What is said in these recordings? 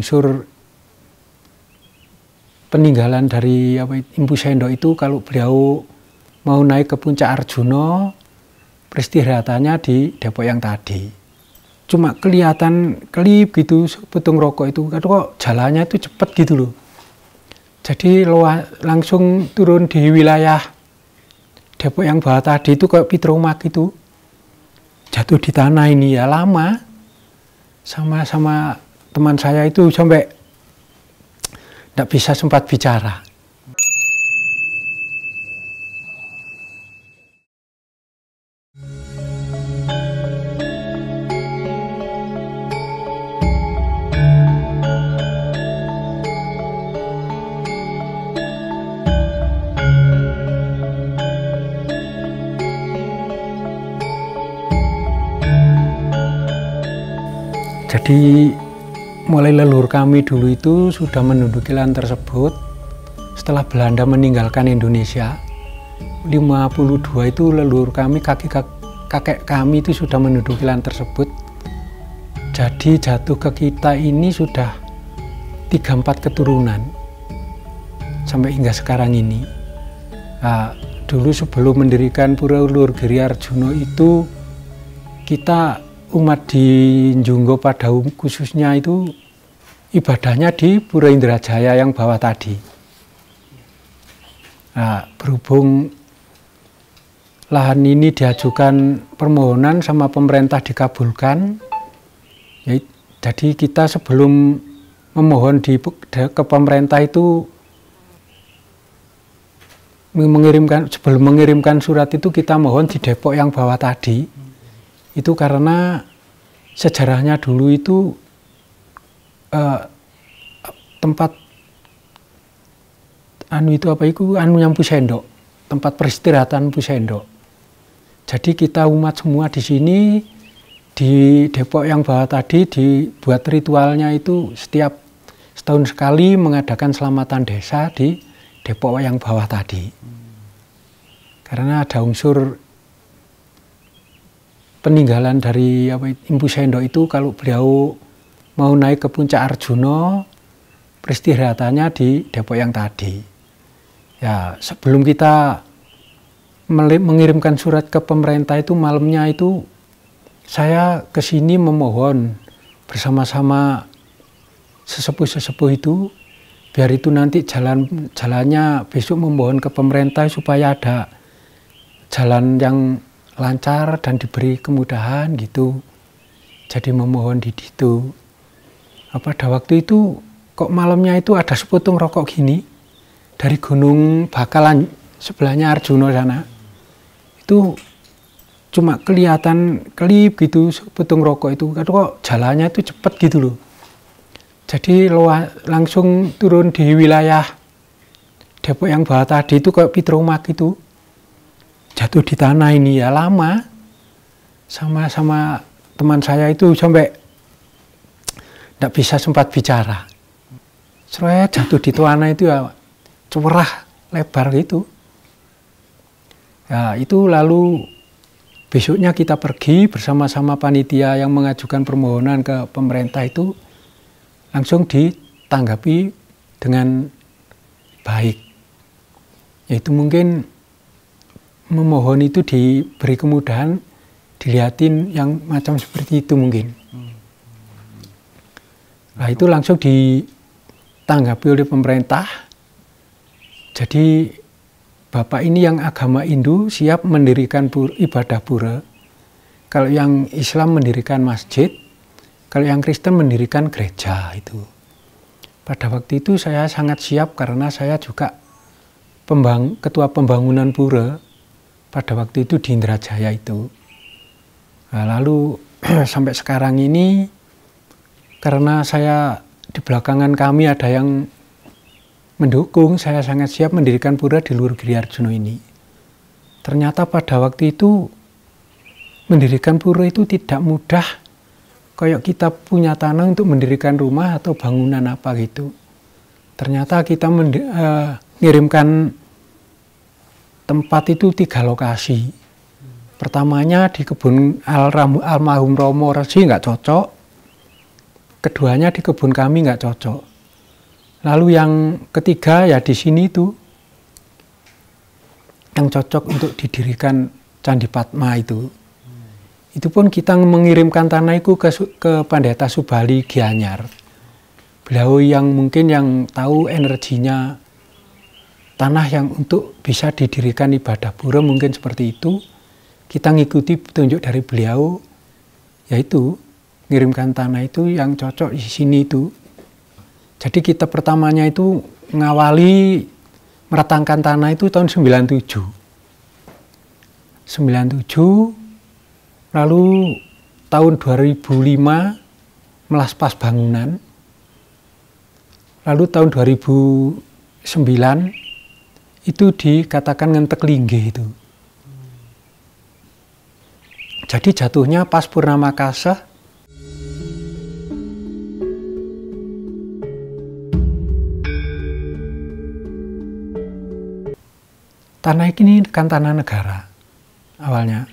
unsur peninggalan dari apa, Impu Sendo itu kalau beliau mau naik ke puncak Arjuna peristirahatannya di Depok yang tadi cuma kelihatan kelip gitu putung rokok itu kok jalannya itu cepet gitu loh jadi langsung turun di wilayah Depok yang bawah tadi itu kayak Pitromak gitu jatuh di tanah ini ya lama sama-sama teman saya itu sampai tidak bisa sempat bicara. Jadi mulai leluhur kami dulu itu sudah menduduki lahan tersebut setelah Belanda meninggalkan Indonesia 52 itu leluhur kami kaki kakek kami itu sudah menduduki lahan tersebut jadi jatuh ke kita ini sudah 3-4 keturunan sampai hingga sekarang ini nah, dulu sebelum mendirikan Pura Ulur Giri Arjuno itu kita umat di Junggo pada um, khususnya itu ibadahnya di Pura Indrajaya yang bawah tadi. Nah, berhubung lahan ini diajukan permohonan sama pemerintah dikabulkan, ya, jadi kita sebelum memohon di, ke pemerintah itu mengirimkan sebelum mengirimkan surat itu kita mohon di Depok yang bawah tadi itu karena sejarahnya dulu itu uh, tempat anu itu apa itu anu yang pusendok tempat peristirahatan pusendok jadi kita umat semua di sini di Depok yang bawah tadi dibuat ritualnya itu setiap setahun sekali mengadakan selamatan desa di Depok yang bawah tadi. Karena ada unsur peninggalan dari apa, Impu Sendo itu kalau beliau mau naik ke puncak Arjuna peristirahatannya di Depok yang tadi. Ya, sebelum kita mengirimkan surat ke pemerintah itu malamnya itu saya ke sini memohon bersama-sama sesepuh-sesepuh itu biar itu nanti jalan jalannya besok memohon ke pemerintah supaya ada jalan yang lancar dan diberi kemudahan gitu. Jadi memohon di situ. Apa ada waktu itu kok malamnya itu ada sepotong rokok gini dari gunung Bakalan sebelahnya Arjuna sana. Itu cuma kelihatan kelip gitu sepotong rokok itu. Kan kok jalannya itu cepat gitu loh. Jadi langsung turun di wilayah Depok yang bawah tadi itu kayak Pitromak itu jatuh di tanah ini ya lama sama sama teman saya itu sampai tidak bisa sempat bicara. Saya jatuh di tanah itu ya cerah lebar gitu. Ya, itu lalu besoknya kita pergi bersama-sama panitia yang mengajukan permohonan ke pemerintah itu langsung ditanggapi dengan baik. Yaitu mungkin memohon itu diberi kemudahan dilihatin yang macam seperti itu mungkin. Nah itu langsung ditanggapi oleh pemerintah. Jadi Bapak ini yang agama Hindu siap mendirikan pura, ibadah pura. Kalau yang Islam mendirikan masjid, kalau yang Kristen mendirikan gereja itu. Pada waktu itu saya sangat siap karena saya juga pembang, ketua pembangunan pura pada waktu itu di Indrajaya itu. Nah, lalu sampai sekarang ini karena saya di belakangan kami ada yang mendukung, saya sangat siap mendirikan pura di luar Giri Arjuna ini. Ternyata pada waktu itu mendirikan pura itu tidak mudah. Kayak kita punya tanah untuk mendirikan rumah atau bangunan apa gitu. Ternyata kita mengirimkan eh, tempat itu tiga lokasi. Pertamanya di kebun almarhum Romo Resi nggak cocok. Keduanya di kebun kami nggak cocok. Lalu yang ketiga ya di sini itu yang cocok untuk didirikan Candi Patma itu. Itu pun kita mengirimkan tanah itu ke, ke Pendeta Subali Gianyar. Beliau yang mungkin yang tahu energinya tanah yang untuk bisa didirikan ibadah pura mungkin seperti itu kita ngikuti petunjuk dari beliau yaitu ngirimkan tanah itu yang cocok di sini itu jadi kita pertamanya itu ngawali meratangkan tanah itu tahun 97 97 lalu tahun 2005 melaspas bangunan lalu tahun 2009 itu dikatakan ngentek lingge itu. Jadi jatuhnya pas purnama kasah Tanah ini kan tanah negara awalnya.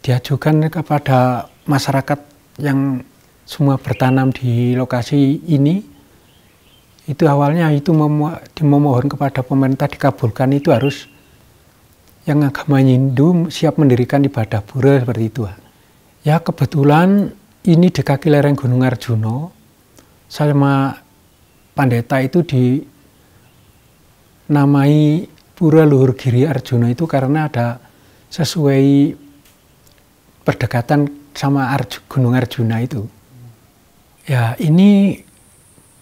Diajukan kepada masyarakat yang semua bertanam di lokasi ini itu awalnya itu memo memohon kepada pemerintah dikabulkan itu harus yang agama Hindu siap mendirikan ibadah pura seperti itu. Ya kebetulan ini di kaki lereng Gunung Arjuna, saya sama pandeta itu dinamai Pura Luhur Giri Arjuna itu karena ada sesuai perdekatan sama Arju, Gunung Arjuna itu. Ya ini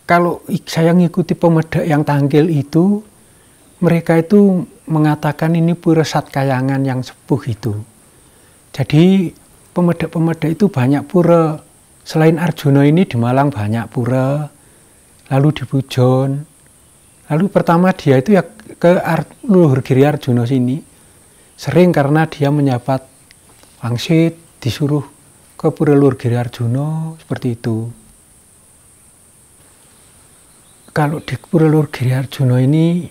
kalau saya ngikuti pemedek yang tanggil itu, mereka itu mengatakan ini pura kayangan yang sepuh itu. Jadi pemedek-pemedek itu banyak pura. Selain Arjuna ini di Malang banyak pura, lalu di Pujon. Lalu pertama dia itu ya ke Ar Luhur Giri Arjuna sini. Sering karena dia menyapat wangsit, disuruh ke pura Luhur Giri Arjuna, seperti itu kalau di Purelur Giri Arjuna ini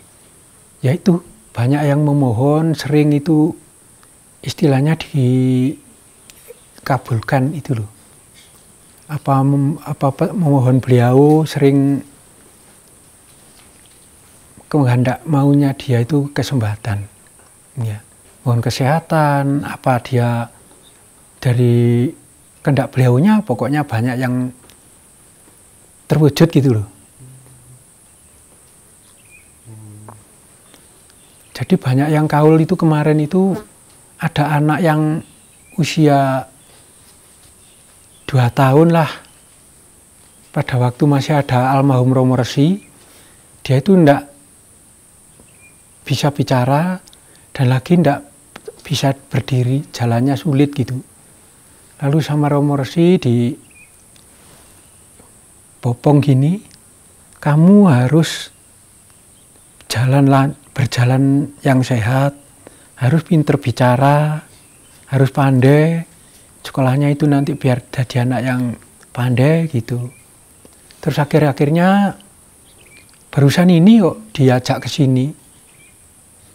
yaitu banyak yang memohon sering itu istilahnya dikabulkan itu loh apa apa, memohon beliau sering kehendak maunya dia itu kesempatan ya mohon kesehatan apa dia dari kendak beliaunya pokoknya banyak yang terwujud gitu loh Jadi banyak yang kaul itu kemarin itu ada anak yang usia dua tahun lah. Pada waktu masih ada almarhum Romo Resi, dia itu tidak bisa bicara dan lagi tidak bisa berdiri, jalannya sulit gitu. Lalu sama Romo Resi di bopong gini, kamu harus jalan berjalan yang sehat, harus pinter bicara, harus pandai, sekolahnya itu nanti biar jadi anak yang pandai gitu. Terus akhir-akhirnya barusan ini kok diajak ke sini.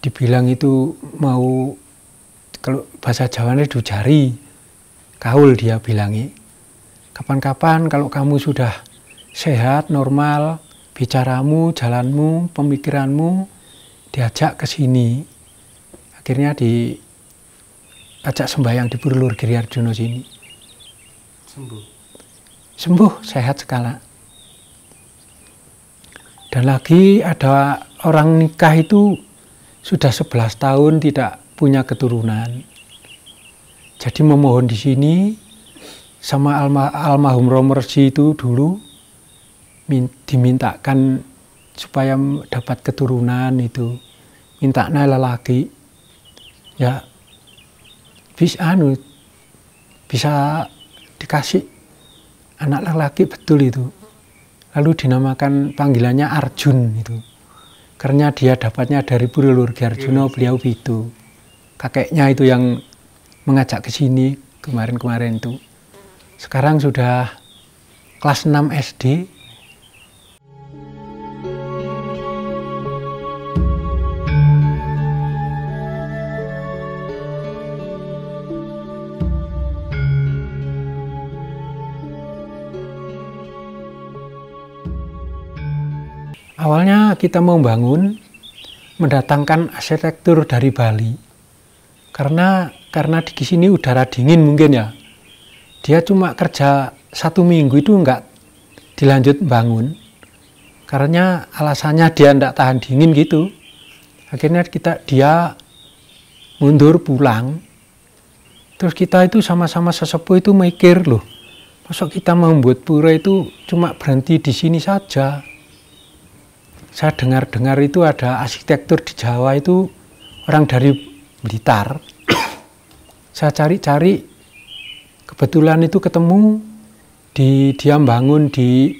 Dibilang itu mau kalau bahasa Jawanya dujari. Kaul dia bilangi. Kapan-kapan kalau kamu sudah sehat, normal, bicaramu, jalanmu, pemikiranmu, diajak ke sini akhirnya diajak sembahyang di Burulur Giri Arjuna sini sembuh sembuh sehat sekala dan lagi ada orang nikah itu sudah 11 tahun tidak punya keturunan jadi memohon di sini sama alma, almarhum Romersi itu dulu dimintakan supaya dapat keturunan itu minta lelaki ya bisa anu bisa dikasih anak lelaki betul itu lalu dinamakan panggilannya Arjun itu karena dia dapatnya dari Purulur Arjuna iya, iya. beliau itu kakeknya itu yang mengajak ke sini kemarin-kemarin itu sekarang sudah kelas 6 SD Awalnya kita mau membangun mendatangkan arsitektur dari Bali. Karena karena di sini udara dingin mungkin ya. Dia cuma kerja satu minggu itu enggak dilanjut bangun. Karena alasannya dia enggak tahan dingin gitu. Akhirnya kita dia mundur pulang. Terus kita itu sama-sama sesepuh itu mikir loh, Masuk kita membuat pura itu cuma berhenti di sini saja saya dengar-dengar itu ada arsitektur di Jawa itu orang dari Blitar. saya cari-cari, kebetulan itu ketemu di dia bangun di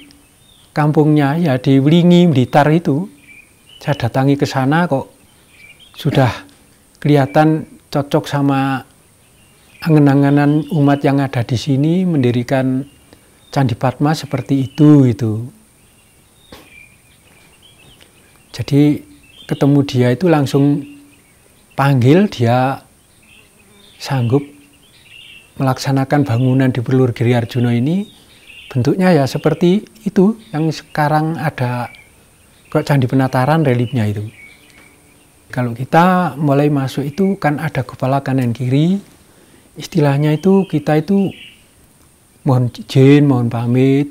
kampungnya ya di Wlingi Blitar itu. Saya datangi ke sana kok sudah kelihatan cocok sama angen-angenan umat yang ada di sini mendirikan Candi Padma seperti itu itu. Jadi ketemu dia itu langsung panggil dia sanggup melaksanakan bangunan di Belur Giri Arjuna ini bentuknya ya seperti itu yang sekarang ada kok candi penataran relipnya itu. Kalau kita mulai masuk itu kan ada kepala kanan kiri, istilahnya itu kita itu mohon izin, mohon pamit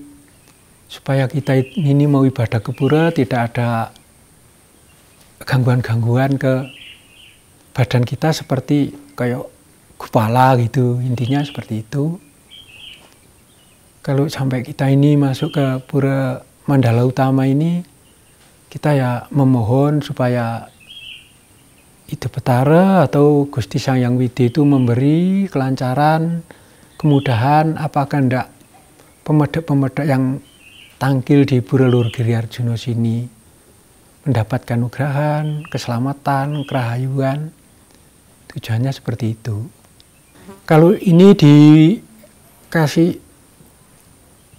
supaya kita ini mau ibadah kepura tidak ada gangguan-gangguan ke badan kita seperti kayak kepala gitu intinya seperti itu kalau sampai kita ini masuk ke pura mandala utama ini kita ya memohon supaya itu petara atau Gusti Sang Yang Widi itu memberi kelancaran kemudahan apakah ndak pemedek-pemedek yang tangkil di Pura Lur Giri Arjuna sini mendapatkan nugrahan, keselamatan, kerahayuan. Tujuannya seperti itu. Kalau ini dikasih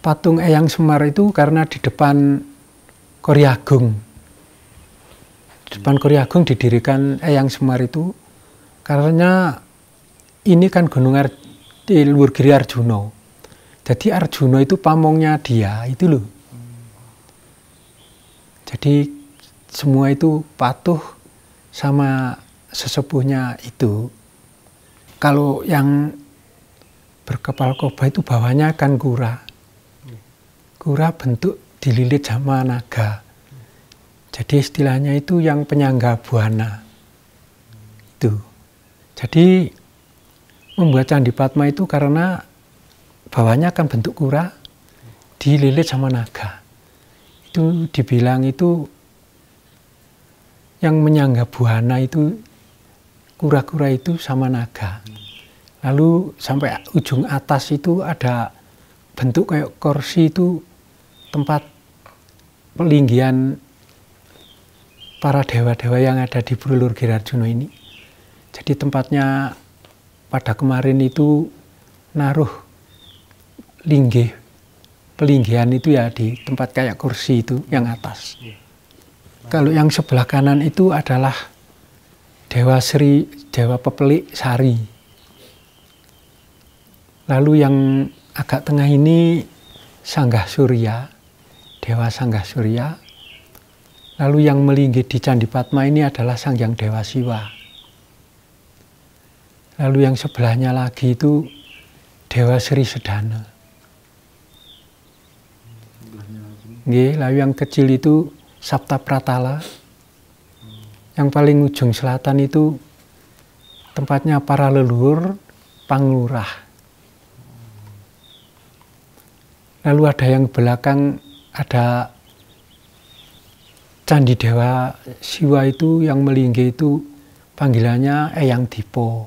patung Eyang Semar itu karena di depan koryagung Di depan hmm. koryagung didirikan Eyang Semar itu karena ini kan Gunung Ar di luar Giri Arjuno. Jadi Arjuna itu pamongnya dia, itu loh. Hmm. Jadi semua itu patuh sama sesepuhnya itu. Kalau yang berkepala koba itu bawahnya akan kura. Kura bentuk dililit sama naga. Jadi istilahnya itu yang penyangga buana. Itu. Jadi membuat candi Patma itu karena bawahnya akan bentuk kura dililit sama naga. Itu dibilang itu yang menyangga buana itu kura-kura itu sama naga. Lalu sampai ujung atas itu ada bentuk kayak kursi itu tempat pelinggian para dewa-dewa yang ada di Brulur Girarjuno ini. Jadi tempatnya pada kemarin itu naruh linggih pelinggian itu ya di tempat kayak kursi itu yang atas. Iya. Kalau yang sebelah kanan itu adalah Dewa Sri, Dewa Pepelik Sari. Lalu yang agak tengah ini Sanggah Surya, Dewa Sanggah Surya. Lalu yang melinggi di Candi Padma ini adalah Sang Yang Dewa Siwa. Lalu yang sebelahnya lagi itu Dewa Sri Sedana. Lalu yang kecil itu Sabta Pratala. Yang paling ujung selatan itu tempatnya para leluhur Panglurah. Lalu ada yang belakang ada Candi Dewa Siwa itu yang melinggi itu panggilannya Eyang Dipo.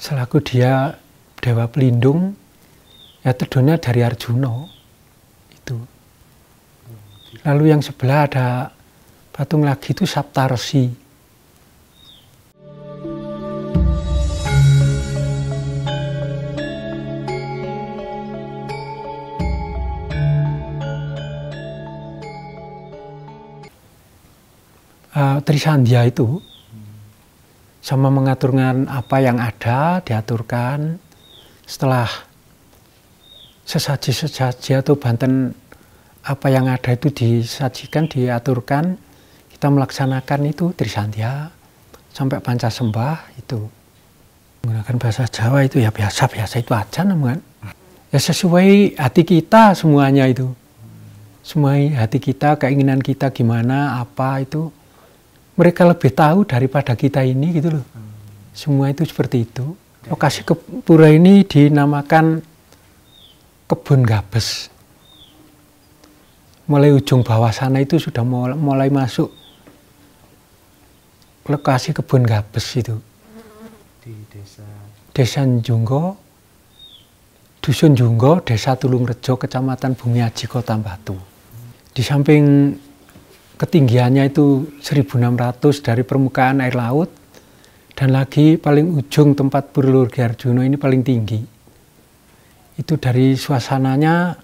Selaku dia Dewa Pelindung, ya terdunia dari Arjuna. Lalu yang sebelah ada patung lagi itu Saptarsi. Eh, Trisandia itu sama mengaturkan apa yang ada diaturkan setelah sesaji-sesaji atau banten apa yang ada itu disajikan, diaturkan, kita melaksanakan itu trisantia sampai panca sembah itu menggunakan bahasa Jawa itu ya biasa biasa itu aja namun ya sesuai hati kita semuanya itu semua hati kita keinginan kita gimana apa itu mereka lebih tahu daripada kita ini gitu loh semua itu seperti itu lokasi Kepura ini dinamakan kebun gabes mulai ujung bawah sana itu sudah mulai masuk lokasi kebun gabes itu di desa desa Junggo dusun Junggo desa Tulung Rejo kecamatan Bumi Aji Kota Batu di samping ketinggiannya itu 1600 dari permukaan air laut dan lagi paling ujung tempat Purulur Arjuna ini paling tinggi. Itu dari suasananya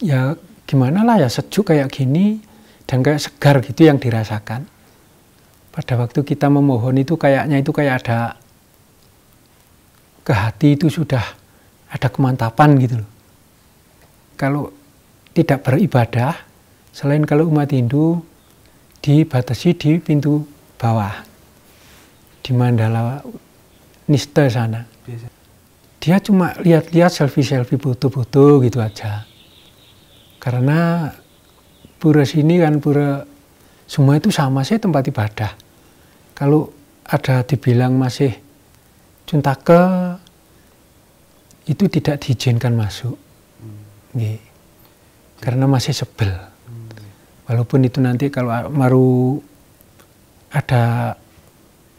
ya gimana lah ya sejuk kayak gini dan kayak segar gitu yang dirasakan. Pada waktu kita memohon itu kayaknya itu kayak ada ke hati itu sudah ada kemantapan gitu loh. Kalau tidak beribadah, selain kalau umat Hindu dibatasi di pintu bawah, di mandala nista sana. Dia cuma lihat-lihat selfie-selfie foto-foto gitu aja. Karena pura sini kan pura semua itu sama sih tempat ibadah. Kalau ada dibilang masih cinta ke itu tidak diizinkan masuk. Hmm. Karena masih sebel. Walaupun itu nanti kalau baru ada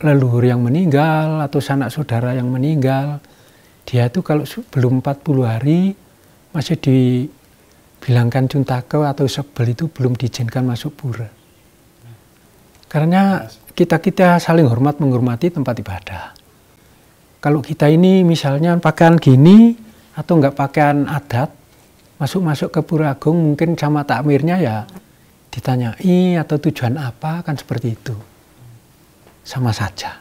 leluhur yang meninggal atau sanak saudara yang meninggal, dia itu kalau belum 40 hari masih di bilangkan cuntake atau sebel itu belum diizinkan masuk pura. Karena kita-kita saling hormat menghormati tempat ibadah. Kalau kita ini misalnya pakaian gini atau enggak pakaian adat, masuk-masuk ke Pura Agung mungkin sama takmirnya ya ditanyai atau tujuan apa kan seperti itu. Sama saja.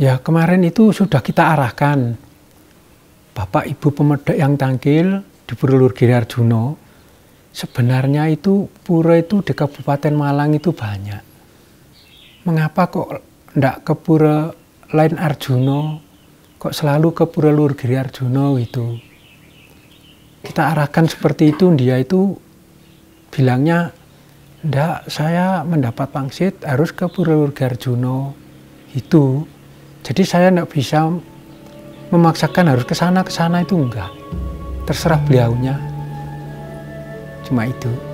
Ya kemarin itu sudah kita arahkan Bapak Ibu Pemedek yang tangkil di Purulur Giri Arjuna, sebenarnya itu pura itu di Kabupaten Malang itu banyak. Mengapa kok ndak ke pura lain Arjuna, kok selalu ke pura Lur Giri Arjuna gitu. Kita arahkan seperti itu, dia itu bilangnya, ndak saya mendapat pangsit harus ke pura Lur Giri Arjuna itu. Jadi saya ndak bisa memaksakan harus ke sana ke sana itu enggak terserah beliaunya cuma itu